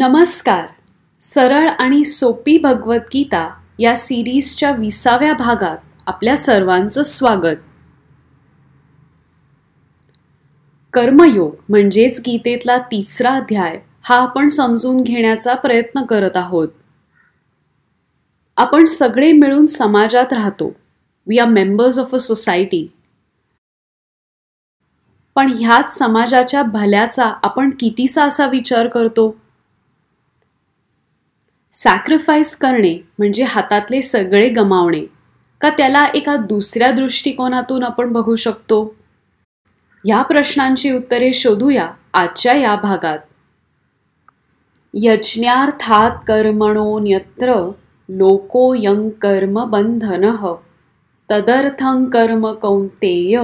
नमस्कार सरळ आणि सोपी भगवद्गीता या सिरीजच्या विसाव्या भागात आपल्या सर्वांचं स्वागत कर्मयोग म्हणजेच गीतेतला तिसरा अध्याय हा आपण समजून घेण्याचा प्रयत्न करत आहोत आपण सगळे मिळून समाजात राहतो we are members of a society पण ह्याच समाजाच्या भल्याचा आपण कितीसा असा विचार करतो सॅक्रिफाईस करणे म्हणजे हातातले सगळे गमावणे का त्याला एका दुसऱ्या दृष्टिकोनातून आपण बघू शकतो या प्रश्नांची उत्तरे शोधूया आजच्या या भागात यज्ञार्थात कर्मणो न्यत्र लोको यं कर्म बंधन तदर्थं कर्म कौंतेय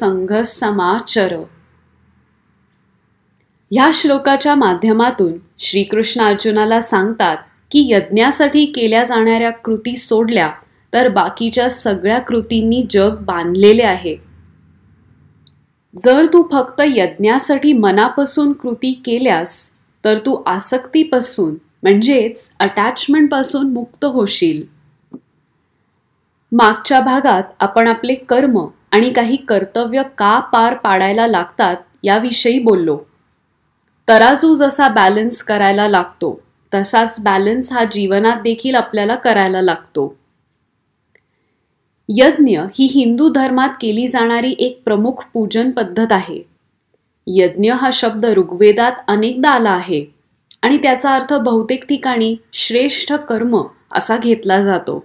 संघ समाचर ह्या श्लोकाच्या माध्यमातून श्रीकृष्ण अर्जुनाला सांगतात की यज्ञासाठी केल्या जाणाऱ्या कृती सोडल्या तर बाकीच्या सगळ्या कृतींनी जग बांधलेले आहे जर तू फक्त यज्ञासाठी मनापासून कृती केल्यास तर तू आसक्तीपासून म्हणजेच अटॅचमेंटपासून मुक्त होशील मागच्या भागात आपण आपले कर्म आणि काही कर्तव्य का पार पाडायला लागतात याविषयी बोललो तराजू जसा बॅलन्स करायला लागतो तसाच बॅलन्स हा जीवनात देखील आपल्याला करायला लागतो यज्ञ ही हिंदू धर्मात केली जाणारी एक प्रमुख पूजन पद्धत आहे यज्ञ हा शब्द ऋग्वेदात अनेकदा आला आहे आणि त्याचा अर्थ बहुतेक ठिकाणी श्रेष्ठ कर्म असा घेतला जातो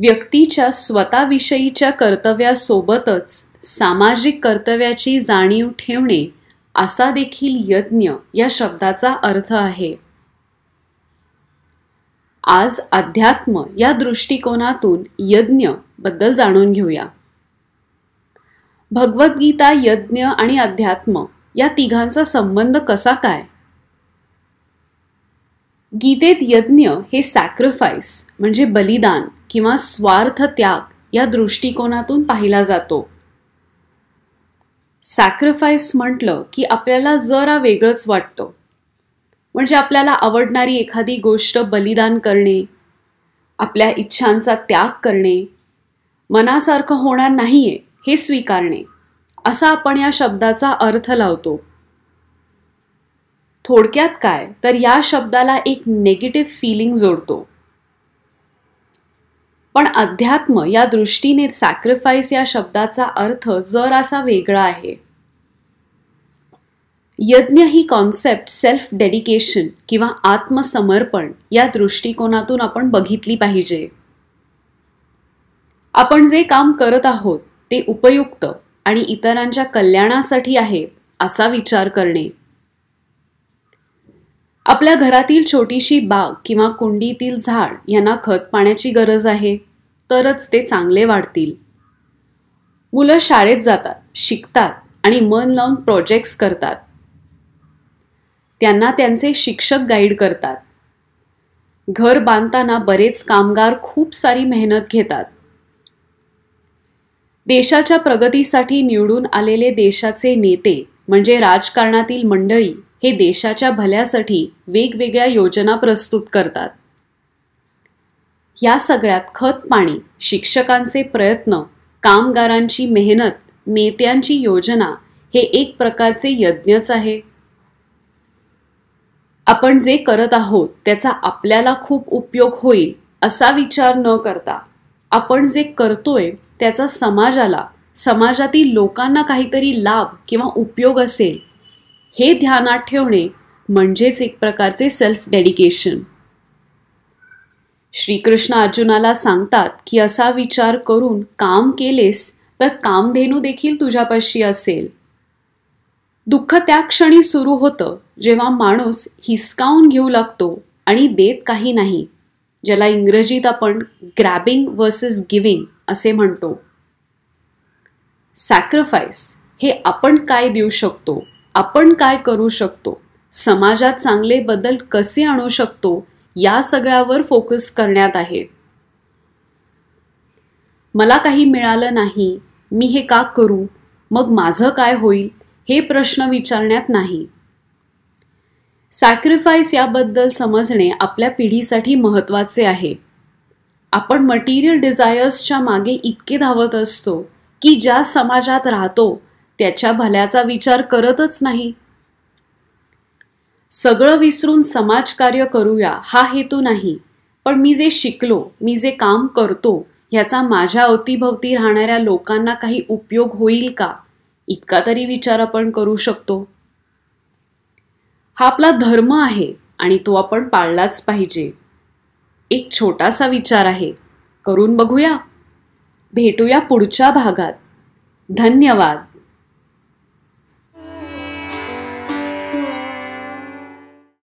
व्यक्तीच्या स्वतःविषयीच्या कर्तव्यासोबतच सामाजिक कर्तव्याची जाणीव ठेवणे असा देखील यज्ञ या शब्दाचा अर्थ आहे आज अध्यात्म या दृष्टिकोनातून यज्ञ बद्दल जाणून घेऊया भगवद्गीता यज्ञ आणि अध्यात्म या तिघांचा संबंध कसा काय गीतेत यज्ञ हे सॅक्रिफाईस म्हणजे बलिदान किंवा स्वार्थ त्याग या दृष्टिकोनातून पाहिला जातो सॅक्रिफाईस म्हटलं की आपल्याला जरा वेगळंच वाटतं म्हणजे आपल्याला आवडणारी एखादी गोष्ट बलिदान करणे आपल्या इच्छांचा त्याग करणे मनासारखं होणार नाही हे स्वीकारणे असा आपण या शब्दाचा अर्थ लावतो थोडक्यात काय तर या शब्दाला एक नेगेटिव्ह फिलिंग जोडतो पण अध्यात्म या दृष्टीने सॅक्रिफाईस या शब्दाचा अर्थ जर असा वेगळा आहे यज्ञ ही कॉन्सेप्ट सेल्फ डेडिकेशन किंवा आत्मसमर्पण या दृष्टिकोनातून आपण बघितली पाहिजे आपण जे काम करत आहोत ते उपयुक्त आणि इतरांच्या कल्याणासाठी आहे असा विचार करणे आपल्या घरातील छोटीशी बाग किंवा कुंडीतील झाड यांना खत पाण्याची गरज आहे तरच ते चांगले वाढतील मुलं शाळेत जातात शिकतात आणि मन लावून प्रोजेक्ट्स करतात त्यांना त्यांचे शिक्षक गाईड करतात घर बांधताना बरेच कामगार खूप सारी मेहनत घेतात देशाच्या प्रगतीसाठी निवडून आलेले देशाचे नेते म्हणजे राजकारणातील मंडळी हे देशाच्या भल्यासाठी वेगवेगळ्या योजना प्रस्तुत करतात या सगळ्यात खत पाणी शिक्षकांचे प्रयत्न कामगारांची मेहनत नेत्यांची योजना हे एक प्रकारचे यज्ञच आहे आपण जे करत आहोत त्याचा आपल्याला खूप उपयोग होईल असा विचार न करता आपण जे करतोय त्याचा समाजाला समाजातील लोकांना काहीतरी लाभ किंवा उपयोग असेल हे ध्यानात ठेवणे म्हणजेच एक प्रकारचे सेल्फ डेडिकेशन श्रीकृष्ण अर्जुनाला सांगतात की असा विचार करून काम केलेस तर कामधेनू देखील तुझ्यापाशी असेल दुःख त्या क्षणी सुरू होतं जेव्हा माणूस हिसकावून घेऊ लागतो आणि देत काही नाही ज्याला इंग्रजीत आपण ग्रॅबिंग वर्सेस गिविंग असे म्हणतो सॅक्रिफाईस हे आपण काय देऊ शकतो आपण काय करू शकतो समाजात चांगले बदल कसे आणू शकतो या सगळ्यावर फोकस करण्यात आहे मला काही मिळालं नाही मी हे का करू मग माझं काय होईल हे प्रश्न विचारण्यात नाही सॅक्रिफाईस याबद्दल समजणे आपल्या पिढीसाठी महत्त्वाचे आहे आपण मटेरियल डिझायर्सच्या मागे इतके धावत असतो की ज्या समाजात राहतो त्याच्या भल्याचा विचार करतच नाही सगळं विसरून समाजकार्य करूया हा हेतू नाही पण मी जे शिकलो मी जे काम करतो ह्याचा माझ्या अवतीभवती राहणाऱ्या लोकांना काही उपयोग होईल का इतका तरी विचार आपण करू शकतो हा आपला धर्म आहे आणि तो आपण पाळलाच पाहिजे एक छोटासा विचार आहे करून बघूया भेटूया पुढच्या भागात धन्यवाद